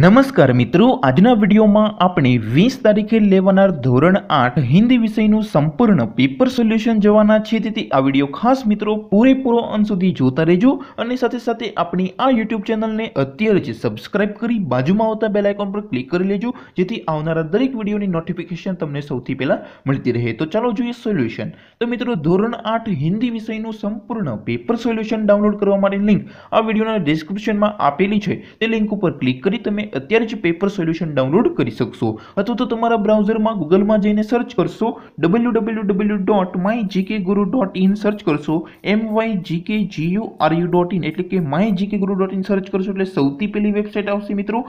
નમસ્કાર મિત્રો આજના વિડીયોમાં આપણે વીસ તારીખે લેવાનાર ધોરણ આઠ હિન્દી વિષયનું સંપૂર્ણ પેપર સોલ્યુશન જવાના છે તેથી આ વિડીયો ખાસ મિત્રો પૂરેપૂરો અંત સુધી જોતા રહેજો અને સાથે સાથે આપણી આ યુટ્યુબ ચેનલને અત્યારે જ સબસ્ક્રાઇબ કરી બાજુમાં આવતા બેલ પર ક્લિક કરી લેજો જેથી આવનારા દરેક વિડીયોની નોટિફિકેશન તમને સૌથી પહેલાં મળતી રહે તો ચાલો જોઈએ સોલ્યુશન તો મિત્રો ધોરણ આઠ હિન્દી વિષયનું સંપૂર્ણ પેપર સોલ્યુશન ડાઉનલોડ કરવા માટે લિંક આ વિડીયોના ડિસ્ક્રિપ્શનમાં આપેલી છે તે લિંક ઉપર ક્લિક કરી તમે તમે અત્યારે જ પેપર સોલ્યુશન ડાઉનલોડ કરી શકશો અથવા તો તમારા બ્રાઉઝરમાં ગૂગલમાં જઈને સર્ચ કરશો W W W dot my GK guru dot in search કરશો M Y GK G U R U dot in એટલે કે my GK guru dot in search કરશો એટલે સૌથી પહેલી વેબસાઇટ આવશે મિત્રો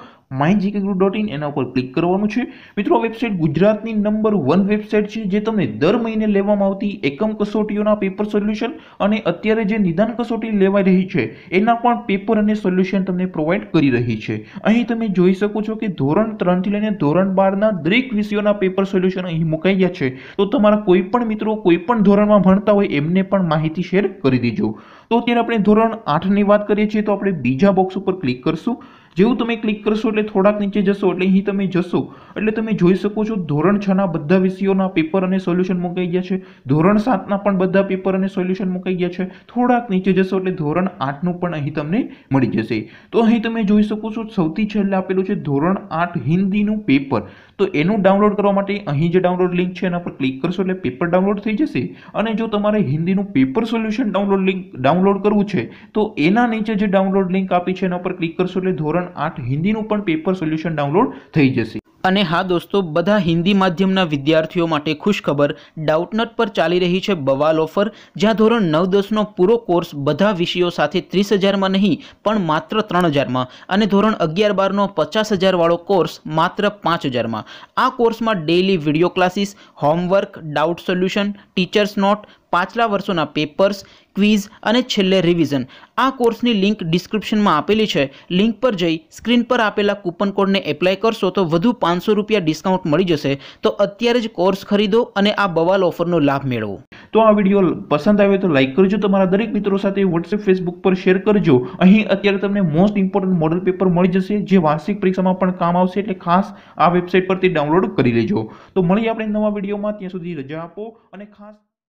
my GK guru dot in એના ઉપર ક્લિક કરવાનું છે મિત્રો વેબસાઇટ ગુજરાતની નંબર વન વેબસાઇટ છે જે તમને દર મહિને લેવામાં આવતી એકમ કસોટીઓના પેપર સોલ્યુશન અને અત્યારે જે નિદાન કસોટી લેવાઈ રહી છે એના પણ પેપર અને સોલ્યુશન તમને પ્રોવાઈડ કરી રહી છે અહીં તમે જોઈ શકો છો કે ધોરણ ત્રણ થી લઈને ધોરણ બારના દરેક વિષયોના પેપર સોલ્યુશન અહીં મુકાઈ ગયા છે તો તમારા કોઈ પણ મિત્રો કોઈ પણ ધોરણમાં ભણતા હોય એમને પણ માહિતી શેર કરી દેજો તો અત્યારે આપણે ધોરણ આઠની વાત કરીએ છીએ તો આપણે બીજા બોક્સ ઉપર ક્લિક કરશું જેવું તમે ક્લિક કરશો એટલે થોડાક નીચે જશો એટલે અહીં તમે જશો એટલે તમે જોઈ શકો છો ધોરણ છના બધા વિષયોના પેપર અને સોલ્યુશન મુકાઈ ગયા છે ધોરણ સાતના પણ બધા પેપર અને સોલ્યુશન મુકાઈ ગયા છે થોડાક નીચે જશો એટલે ધોરણ આઠનું પણ અહીં તમને મળી જશે તો અહીં તમે જોઈ શકો છો સૌથી છેલ્લે આપેલું છે ધોરણ આઠ હિન્દીનું પેપર તો એનું ડાઉનલોડ કરવા માટે અહીં જે ડાઉનલોડ લિંક છે એના પર ક્લિક કરશો એટલે પેપર ડાઉનલોડ થઈ જશે અને જો તમારે હિન્દીનું paper solution download link download કરવું છે તો એના નીચે જે ડાઉનલોડ લિંક આપી છે એના પર ક્લિક કરશો એટલે ધોરણ આઠ હિન્દીનું પણ પેપર સોલ્યુશન ડાઉનલોડ થઈ જશે અને હા દોસ્તો બધા હિન્દી માધ્યમના વિદ્યાર્થીઓ માટે ખુશખબર ડાઉટનટ પર ચાલી રહી છે બવાલ ઓફર જ્યાં ધોરણ નવ દસનો પૂરો કોર્સ બધા વિષયો સાથે ત્રીસ હજારમાં નહીં પણ માત્ર ત્રણ હજારમાં અને ધોરણ અગિયાર બારનો પચાસ હજારવાળો કોર્સ માત્ર પાંચ હજારમાં આ કોર્સમાં daily video classes homework doubt solution teachers note પાછલા વર્ષોના પેપર્સ ક્વિઝ અને છેલ્લે રિવિઝન આ કોર્સની લિંક ડિસ્ક્રિપ્શનમાં આપેલી છે લિંક પર જઈ સ્ક્રીન પર આપેલા કૂપન કોડને એપ્લાય કરશો તો વધુ પાંચસો રૂપિયા ડિસ્કાઉન્ટ મળી જશે તો અત્યારે જ કોર્સ ખરીદો અને આ બવાલ ઓફરનો લાભ મેળવો તો આ વિડીયો પસંદ આવે તો લાઇક કરજો તમારા દરેક મિત્રો સાથે વોટ્સએપ ફેસબુક પર શેર કરજો અહીં અત્યારે તમને મોસ્ટ ઇમ્પોર્ટન્ટ મોડલ પેપર મળી જશે જે વાર્ષિક પરીક્ષામાં પણ કામ આવશે એટલે ખાસ આ વેબસાઇટ પરથી ડાઉનલોડ કરી લેજો તો મળી આપણે નવા વિડીયોમાં ત્યાં સુધી રજા આપો અને ખાસ